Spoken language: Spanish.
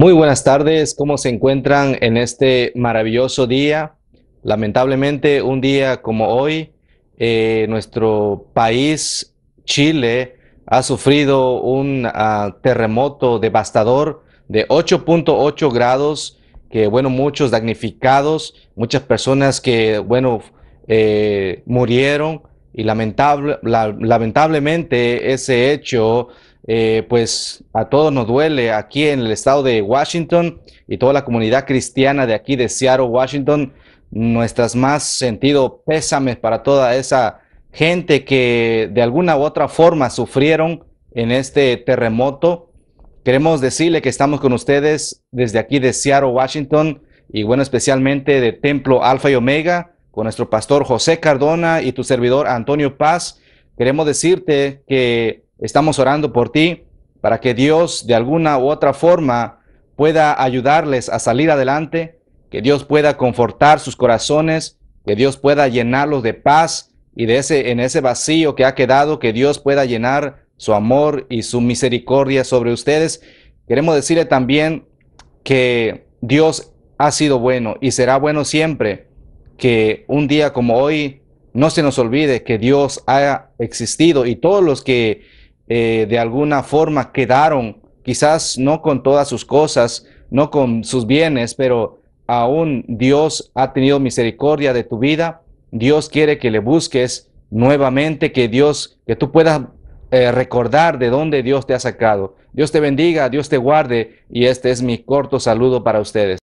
Muy buenas tardes, ¿cómo se encuentran en este maravilloso día? Lamentablemente, un día como hoy, eh, nuestro país, Chile, ha sufrido un ah, terremoto devastador de 8.8 grados, que bueno, muchos damnificados, muchas personas que bueno, eh, murieron y lamentable, lamentablemente ese hecho eh, pues a todos nos duele aquí en el estado de Washington y toda la comunidad cristiana de aquí de Seattle, Washington, nuestras más sentido pésames para toda esa gente que de alguna u otra forma sufrieron en este terremoto. Queremos decirle que estamos con ustedes desde aquí de Seattle, Washington, y bueno, especialmente de Templo Alfa y Omega, con nuestro pastor José Cardona y tu servidor Antonio Paz. Queremos decirte que Estamos orando por ti para que Dios de alguna u otra forma pueda ayudarles a salir adelante, que Dios pueda confortar sus corazones, que Dios pueda llenarlos de paz y de ese en ese vacío que ha quedado que Dios pueda llenar su amor y su misericordia sobre ustedes. Queremos decirle también que Dios ha sido bueno y será bueno siempre que un día como hoy no se nos olvide que Dios ha existido y todos los que eh, de alguna forma quedaron, quizás no con todas sus cosas, no con sus bienes, pero aún Dios ha tenido misericordia de tu vida. Dios quiere que le busques nuevamente, que Dios, que tú puedas eh, recordar de dónde Dios te ha sacado. Dios te bendiga, Dios te guarde y este es mi corto saludo para ustedes.